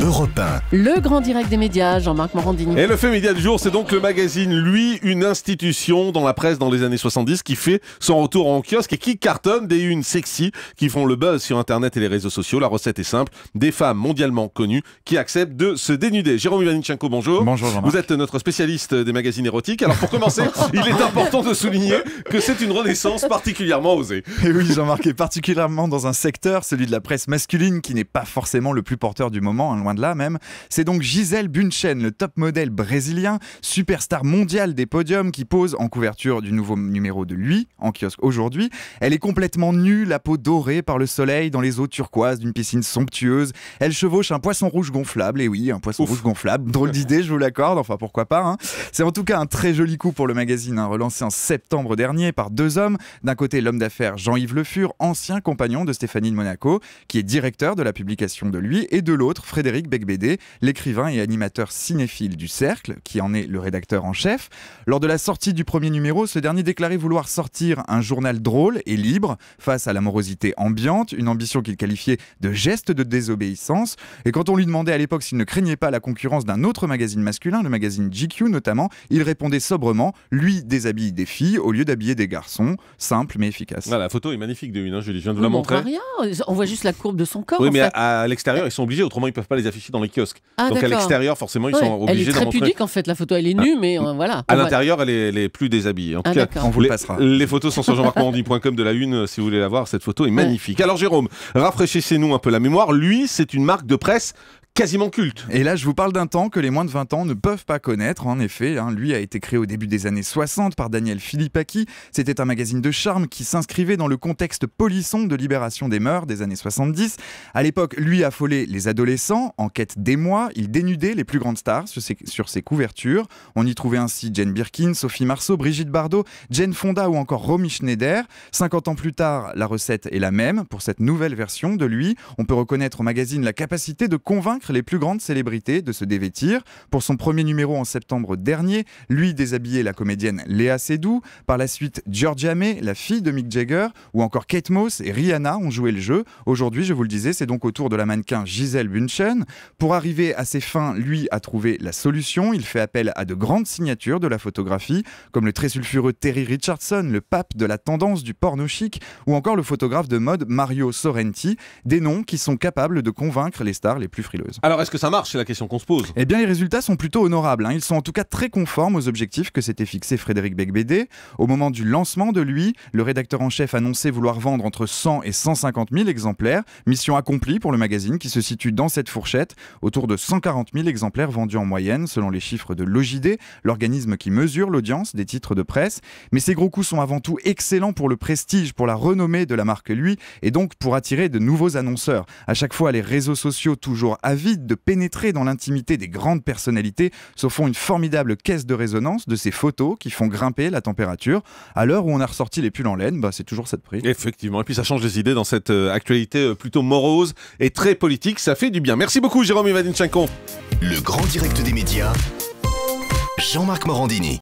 Europe Le grand direct des médias, Jean-Marc Morandini. Et le fait média du jour, c'est donc le magazine Lui, une institution dans la presse dans les années 70 qui fait son retour en kiosque et qui cartonne des unes sexy qui font le buzz sur Internet et les réseaux sociaux. La recette est simple, des femmes mondialement connues qui acceptent de se dénuder. Jérôme Ivanichenko, bonjour. Bonjour Jean-Marc. Vous êtes notre spécialiste des magazines érotiques. Alors pour commencer, il est important de souligner que c'est une renaissance particulièrement osée. Et eh oui Jean-Marc, particulièrement dans un secteur, celui de la presse masculine, qui n'est pas forcément le plus porteur du moment. Hein loin de là même. C'est donc Gisèle Bunchen, le top modèle brésilien, superstar mondiale des podiums, qui pose en couverture du nouveau numéro de lui, en kiosque aujourd'hui. Elle est complètement nue, la peau dorée par le soleil, dans les eaux turquoises d'une piscine somptueuse. Elle chevauche un poisson rouge gonflable, et oui, un poisson rouge gonflable. Drôle d'idée, je vous l'accorde, enfin pourquoi pas. Hein. C'est en tout cas un très joli coup pour le magazine, hein, relancé en septembre dernier par deux hommes. D'un côté, l'homme d'affaires Jean-Yves Le Fur, ancien compagnon de Stéphanie de Monaco, qui est directeur de la publication de lui, et de l'autre, Frédéric Frédéric Becbédé, l'écrivain et animateur cinéphile du Cercle, qui en est le rédacteur en chef. Lors de la sortie du premier numéro, ce dernier déclarait vouloir sortir un journal drôle et libre face à l'amorosité ambiante, une ambition qu'il qualifiait de geste de désobéissance. Et quand on lui demandait à l'époque s'il ne craignait pas la concurrence d'un autre magazine masculin, le magazine GQ notamment, il répondait sobrement, lui déshabille des filles au lieu d'habiller des garçons, simple mais efficace. Ah, la photo est magnifique de une, hein, je viens de vous la montrer. On voit rien, on voit juste la courbe de son corps. Oui, mais à, l'extérieur, ils sont obligés, autrement ils peuvent pas les affichés dans les kiosques. Ah, Donc à l'extérieur, forcément, ils sont obligés d'en Elle est très pudique en fait, la photo, elle est ah. nue, mais euh, voilà. À ah, l'intérieur, elle, est plus déshabillée. En tout cas, on vous les, passera. Les photos sont sur jean-marc de la une, euh, si vous voulez la voir, cette photo est magnifique. Alors Jérôme, rafraîchissez-nous un peu la mémoire. Lui, c'est une marque de presse quasiment culte. Et là, je vous parle d'un temps que les moins de 20 ans ne peuvent pas connaître. En effet, hein. lui a été créé au début des années 60 par Daniel Philippaki. C'était un magazine de charme qui s'inscrivait dans le contexte polisson de libération des mœurs des années 70. À l'époque, lui affolait les adolescents en quête d'émoi. Il dénudait les plus grandes stars sur ses, sur ses couvertures. On y trouvait ainsi Jane Birkin, Sophie Marceau, Brigitte Bardot, Jane Fonda ou encore Romy Schneider. 50 ans plus tard, la recette est la même pour cette nouvelle version de lui. On peut reconnaître au magazine la capacité de convaincre les plus grandes célébrités de se dévêtir. Pour son premier numéro en septembre dernier, lui déshabillait la comédienne Léa Seydoux. Par la suite, Georgia May, la fille de Mick Jagger, ou encore Kate Moss et Rihanna ont joué le jeu. Aujourd'hui, je vous le disais, c'est donc au tour de la mannequin Gisèle Bunchen. Pour arriver à ses fins, lui a trouvé la solution. Il fait appel à de grandes signatures de la photographie, comme le très sulfureux Terry Richardson, le pape de la tendance du porno chic, ou encore le photographe de mode Mario Sorrenti, des noms qui sont capables de convaincre les stars les plus frileuses. Alors est-ce que ça marche C'est la question qu'on se pose. Eh bien les résultats sont plutôt honorables. Hein. Ils sont en tout cas très conformes aux objectifs que s'était fixé Frédéric Becbédé. Au moment du lancement de lui, le rédacteur en chef annonçait vouloir vendre entre 100 et 150 000 exemplaires. Mission accomplie pour le magazine qui se situe dans cette fourchette, autour de 140 000 exemplaires vendus en moyenne selon les chiffres de l'OJD, l'organisme qui mesure l'audience des titres de presse. Mais ces gros coups sont avant tout excellents pour le prestige, pour la renommée de la marque lui, et donc pour attirer de nouveaux annonceurs. À chaque fois, les réseaux sociaux toujours à de pénétrer dans l'intimité des grandes personnalités se font une formidable caisse de résonance de ces photos qui font grimper la température. À l'heure où on a ressorti les pulls en laine, bah, c'est toujours cette prise. Effectivement, et puis ça change les idées dans cette euh, actualité euh, plutôt morose et très politique. Ça fait du bien. Merci beaucoup, Jérôme Ivaninchenko, Le grand direct des médias, Jean-Marc Morandini.